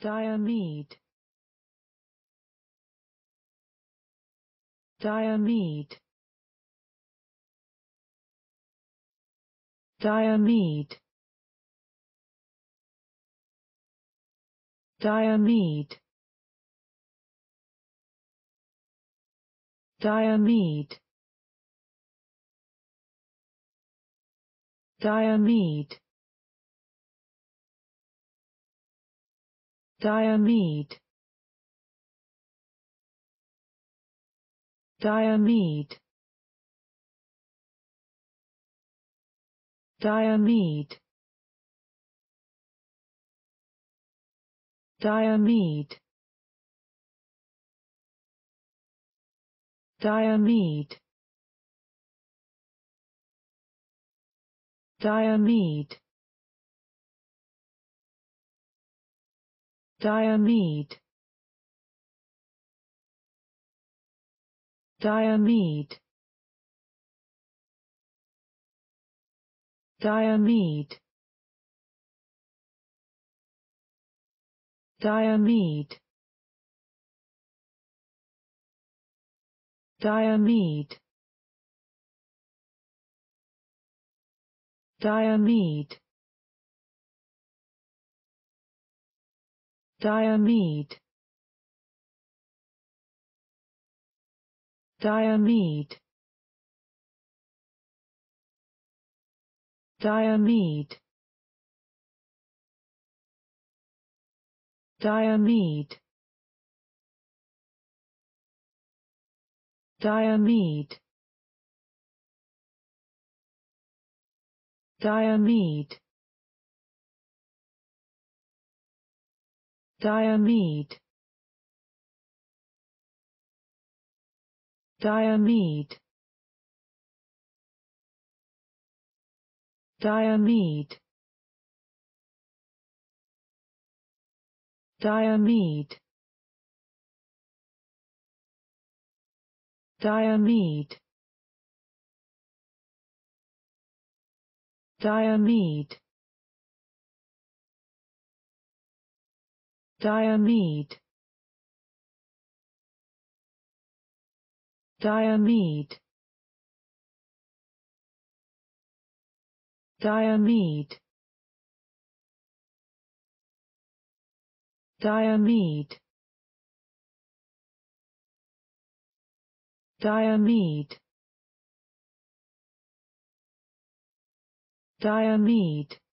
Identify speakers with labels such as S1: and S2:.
S1: Diomede Diomede Diomede Diomede Diomede Diomede Diomede Diomede Diomede Diomede Diomede Diomede Diomede Diomede Diomede Diomede Diomede Diomede Diomede Diomede Diomede Diomede Diomede Diomede Diomede Diomede Diomede Diomede Diomede Diomede Diomede Diomede Diomede Diomede Diomede Diomede